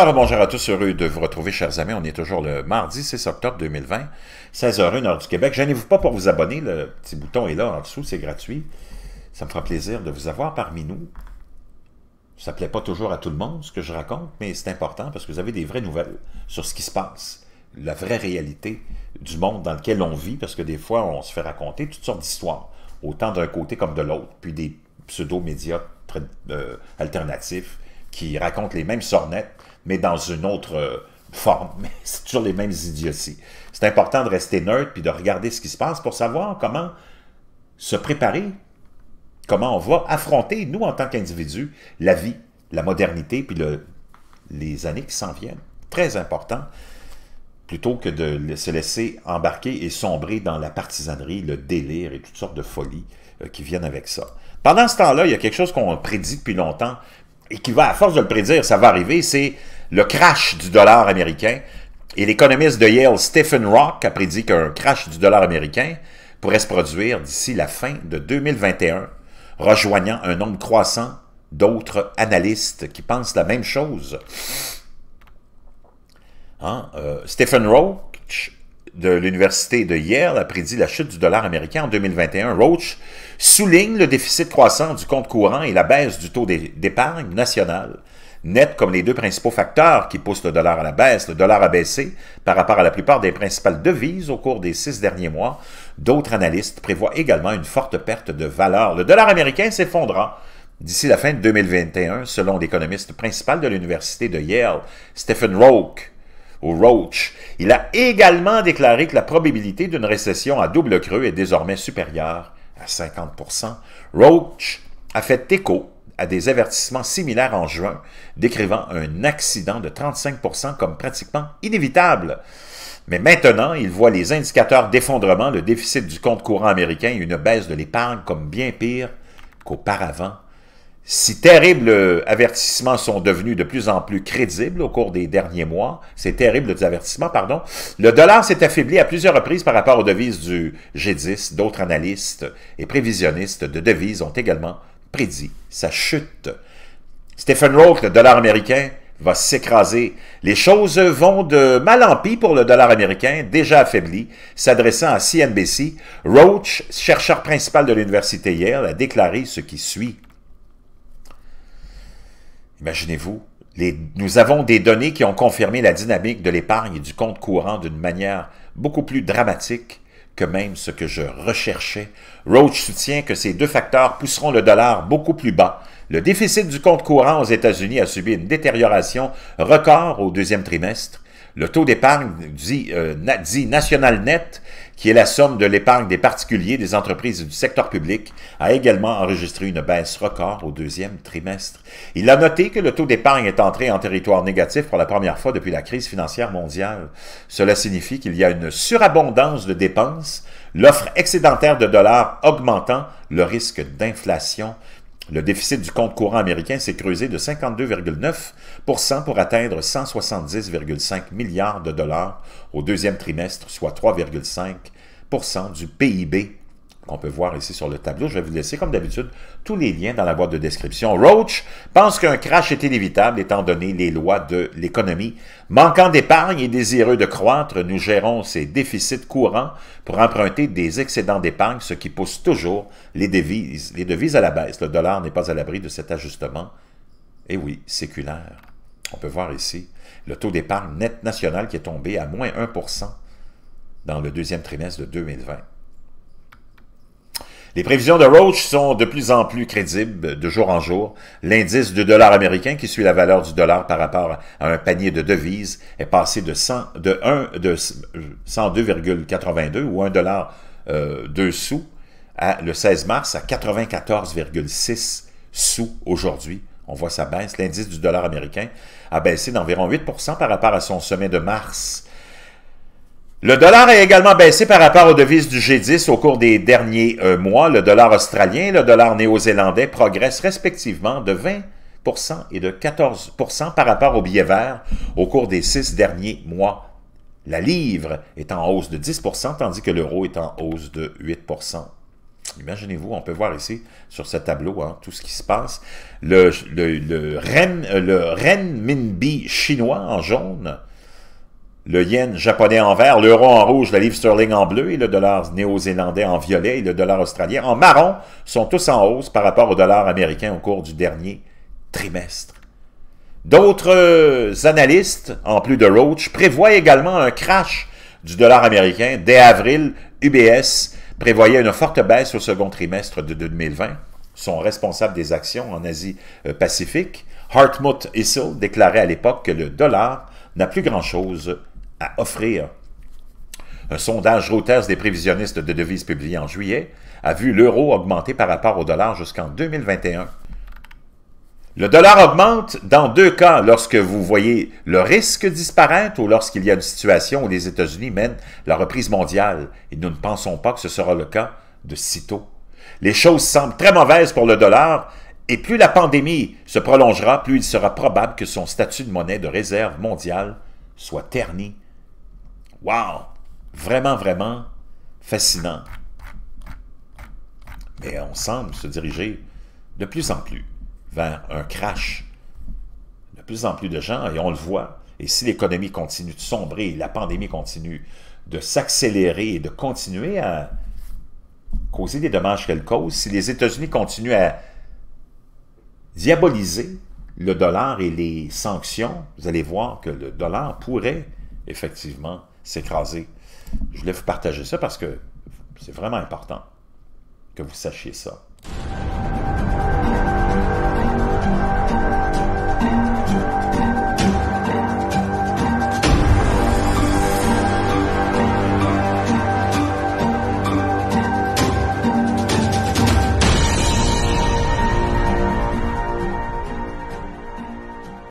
Alors, bonjour à tous, heureux de vous retrouver, chers amis. On est toujours le mardi 6 octobre 2020, 16h01 heure du Québec. Gênez-vous pas pour vous abonner, le petit bouton est là en dessous, c'est gratuit. Ça me fera plaisir de vous avoir parmi nous. Ça ne plaît pas toujours à tout le monde, ce que je raconte, mais c'est important parce que vous avez des vraies nouvelles sur ce qui se passe, la vraie réalité du monde dans lequel on vit, parce que des fois, on se fait raconter toutes sortes d'histoires, autant d'un côté comme de l'autre, puis des pseudo-médias euh, alternatifs qui racontent les mêmes sornettes mais dans une autre euh, forme. Mais c'est toujours les mêmes idioties. C'est important de rester neutre puis de regarder ce qui se passe pour savoir comment se préparer, comment on va affronter, nous, en tant qu'individus, la vie, la modernité puis les années qui s'en viennent. Très important plutôt que de se laisser embarquer et sombrer dans la partisanerie, le délire et toutes sortes de folies euh, qui viennent avec ça. Pendant ce temps-là, il y a quelque chose qu'on prédit depuis longtemps, et qui va, à force de le prédire, ça va arriver, c'est le crash du dollar américain. Et l'économiste de Yale, Stephen Rock, a prédit qu'un crash du dollar américain pourrait se produire d'ici la fin de 2021, rejoignant un nombre croissant d'autres analystes qui pensent la même chose. Hein? Euh, Stephen Rock de l'Université de Yale a prédit la chute du dollar américain en 2021. Roach souligne le déficit croissant du compte courant et la baisse du taux d'épargne nationale net comme les deux principaux facteurs qui poussent le dollar à la baisse. Le dollar a baissé par rapport à la plupart des principales devises au cours des six derniers mois. D'autres analystes prévoient également une forte perte de valeur. Le dollar américain s'effondrera d'ici la fin de 2021, selon l'économiste principal de l'Université de Yale, Stephen Roach. Roach. Il a également déclaré que la probabilité d'une récession à double creux est désormais supérieure à 50 Roach a fait écho à des avertissements similaires en juin, décrivant un accident de 35 comme pratiquement inévitable. Mais maintenant, il voit les indicateurs d'effondrement, le déficit du compte courant américain et une baisse de l'épargne comme bien pire qu'auparavant. Si terribles euh, avertissements sont devenus de plus en plus crédibles au cours des derniers mois, ces terribles avertissements, pardon, le dollar s'est affaibli à plusieurs reprises par rapport aux devises du G10. D'autres analystes et prévisionnistes de devises ont également prédit sa chute. Stephen Roach, le dollar américain, va s'écraser. Les choses vont de mal en pis pour le dollar américain, déjà affaibli. S'adressant à CNBC, Roach, chercheur principal de l'université Yale, a déclaré ce qui suit. Imaginez-vous, nous avons des données qui ont confirmé la dynamique de l'épargne et du compte courant d'une manière beaucoup plus dramatique que même ce que je recherchais. Roach soutient que ces deux facteurs pousseront le dollar beaucoup plus bas. Le déficit du compte courant aux États-Unis a subi une détérioration record au deuxième trimestre. Le taux d'épargne euh, dit, national net, qui est la somme de l'épargne des particuliers, des entreprises et du secteur public, a également enregistré une baisse record au deuxième trimestre. Il a noté que le taux d'épargne est entré en territoire négatif pour la première fois depuis la crise financière mondiale. Cela signifie qu'il y a une surabondance de dépenses, l'offre excédentaire de dollars augmentant le risque d'inflation le déficit du compte courant américain s'est creusé de 52,9 pour atteindre 170,5 milliards de dollars au deuxième trimestre, soit 3,5 du PIB qu'on peut voir ici sur le tableau. Je vais vous laisser, comme d'habitude, tous les liens dans la boîte de description. Roach pense qu'un crash est inévitable étant donné les lois de l'économie. Manquant d'épargne et désireux de croître, nous gérons ces déficits courants pour emprunter des excédents d'épargne, ce qui pousse toujours les devises, les devises à la baisse. Le dollar n'est pas à l'abri de cet ajustement. Et eh oui, séculaire. On peut voir ici le taux d'épargne net national qui est tombé à moins 1 dans le deuxième trimestre de 2020. Les prévisions de Roach sont de plus en plus crédibles de jour en jour. L'indice du dollar américain qui suit la valeur du dollar par rapport à un panier de devises est passé de, de, 1, 102,82 euh, ou 1 dollar euh, sous à, le 16 mars à 94,6 sous aujourd'hui. On voit sa baisse. L'indice du dollar américain a baissé d'environ 8 par rapport à son sommet de mars le dollar a également baissé par rapport aux devises du G10 au cours des derniers euh, mois. Le dollar australien et le dollar néo-zélandais progressent respectivement de 20 et de 14 par rapport au billet vert au cours des six derniers mois. La livre est en hausse de 10 tandis que l'euro est en hausse de 8 Imaginez-vous, on peut voir ici sur ce tableau hein, tout ce qui se passe. le euh, renminbi chinois en jaune, le yen japonais en vert, l'euro en rouge, la livre sterling en bleu et le dollar néo-zélandais en violet et le dollar australien en marron sont tous en hausse par rapport au dollar américain au cours du dernier trimestre. D'autres euh, analystes, en plus de Roach, prévoient également un crash du dollar américain. Dès avril, UBS prévoyait une forte baisse au second trimestre de 2020. Son responsable des actions en Asie-Pacifique. Hartmut Issel déclarait à l'époque que le dollar n'a plus grand-chose offrir. Un sondage Reuters des prévisionnistes de devises publié en juillet a vu l'euro augmenter par rapport au dollar jusqu'en 2021. Le dollar augmente dans deux cas, lorsque vous voyez le risque disparaître ou lorsqu'il y a une situation où les États-Unis mènent la reprise mondiale. Et nous ne pensons pas que ce sera le cas de sitôt. Les choses semblent très mauvaises pour le dollar et plus la pandémie se prolongera, plus il sera probable que son statut de monnaie de réserve mondiale soit terni. Wow! Vraiment, vraiment fascinant. Mais on semble se diriger de plus en plus vers un crash. De plus en plus de gens, et on le voit, et si l'économie continue de sombrer, la pandémie continue de s'accélérer et de continuer à causer des dommages qu'elle cause, si les États-Unis continuent à diaboliser le dollar et les sanctions, vous allez voir que le dollar pourrait effectivement s'écraser. Je voulais vous partager ça parce que c'est vraiment important que vous sachiez ça.